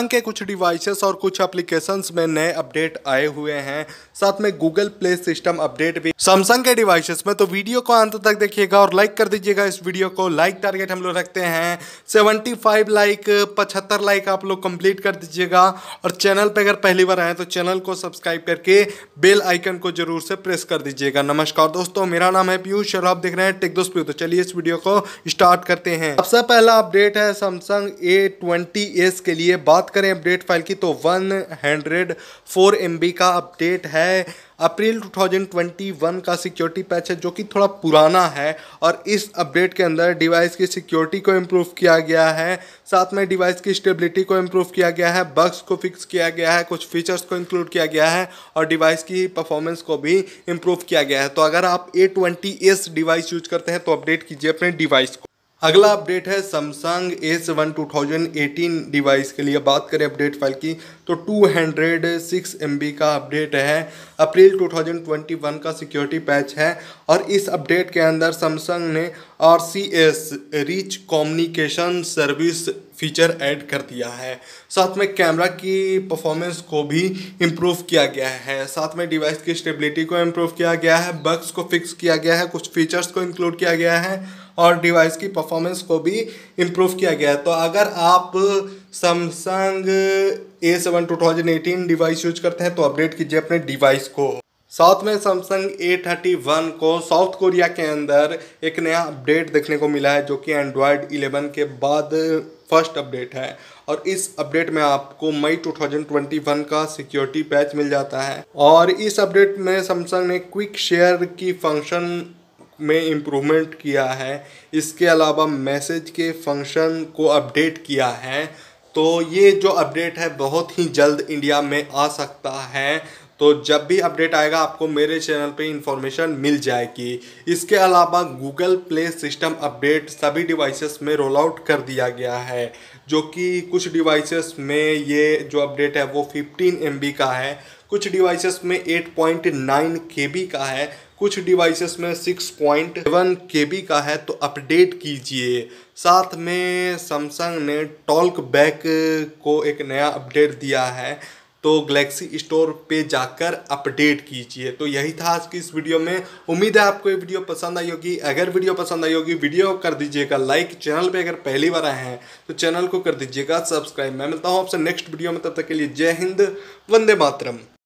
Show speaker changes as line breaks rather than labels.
Samsung के कुछ devices और कुछ एप्लीकेशंस में नए अपडेट आए हुए हैं साथ में गूगल प्ले सिस्टम अपडेट भी सैमसंग के डिवाइसेस में तो वीडियो को अंत तक देखिएगा और लाइक कर दीजिएगा इस वीडियो को लाइक टारगेट हम लोग रखते हैं 75 लाइक 75 लाइक आप लोग कंप्लीट कर दीजिएगा और चैनल पर अगर पहली बार आए तो चैनल को सब्सक्राइब करके बेल आइकन को जरूर से प्रेस कर दीजिएगा नमस्कार दोस्तों मेरा नाम है पीयूष और आप देख रहे हैं टेक दोस्त पीयू तो चलिए इस वीडियो को स्टार्ट करते हैं सबसे पहला अपडेट है सैमसंग ए के लिए बात करें अपडेट फाइल की तो वन हंड्रेड फोर एम बी का अपडेट है अप्रैल 2021 का सिक्योरिटी पैच है जो कि थोड़ा पुराना है और इस अपडेट के अंदर डिवाइस की सिक्योरिटी को इम्प्रूव किया गया है साथ में डिवाइस की स्टेबिलिटी को इम्प्रूव किया गया है बग्स को फिक्स किया गया है कुछ फीचर्स को इंक्लूड किया गया है और डिवाइस की परफॉर्मेंस को भी इम्प्रूव किया गया है तो अगर आप A twenty S device use करते हैं तो अपडेट कीजिए अपने डिवाइस को अगला अपडेट है Samsung A seven two thousand eighteen device के लिए बात करें अपडेट फाइल की तो टू हंड्रेड सिक्स एम बी का अपडेट है अप्रैल टू थाउजेंड ट्वेंटी वन का सिक्योरिटी पैच है और इस अपडेट के अंदर सैमसंग ने R C S rich communication service feature add कर दिया है साथ में कैमरा की परफॉर्मेंस को भी इम्प्रूव किया गया है साथ में डिवाइस की स्टेबिलिटी को इम्प्रूव किया गया है बग्स को फिक्स किया गया है कुछ फीचर्स को इंक्लूड किया गया है और डिवाइस की परफॉर्मेंस को भी इम्प्रूव किया गया है तो अगर आप Samsung A7 2018 two thousand eighteen device use करते हैं तो अपडेट कीजिए अपने डिवाइस को साथ में सैमसंग A31 वन को साउथ कोरिया के अंदर एक नया अपडेट देखने को मिला है जो कि एंड्रॉयड इलेवन के बाद फर्स्ट अपडेट है और इस अपडेट में आपको मई 2021 का सिक्योरिटी पैच मिल जाता है और इस अपडेट में सैमसंग ने क्विक शेयर की फंक्शन में इम्प्रूवमेंट किया है इसके अलावा मैसेज के फंक्शन को अपडेट किया है तो ये जो अपडेट है बहुत ही जल्द इंडिया में आ सकता है तो जब भी अपडेट आएगा आपको मेरे चैनल पे इंफॉर्मेशन मिल जाएगी इसके अलावा गूगल प्ले सिस्टम अपडेट सभी डिवाइसेस में रोल आउट कर दिया गया है जो कि कुछ डिवाइसेस में ये जो अपडेट है वो 15 एम का है कुछ डिवाइसेस में 8.9 पॉइंट का है कुछ डिवाइसेस में 6.7 पॉइंट का है तो अपडेट कीजिए साथ में सैमसंग ने टॉल्क बैक को एक नया अपडेट दिया है तो गलेक्सी स्टोर पे जाकर अपडेट कीजिए तो यही था आज की इस वीडियो में उम्मीद है आपको ये वीडियो पसंद आई होगी अगर वीडियो पसंद आई होगी वीडियो कर दीजिएगा लाइक चैनल पे अगर पहली बार आए हैं तो चैनल को कर दीजिएगा सब्सक्राइब मैं मिलता हूँ आपसे नेक्स्ट वीडियो में तब तक के लिए जय हिंद वंदे मातरम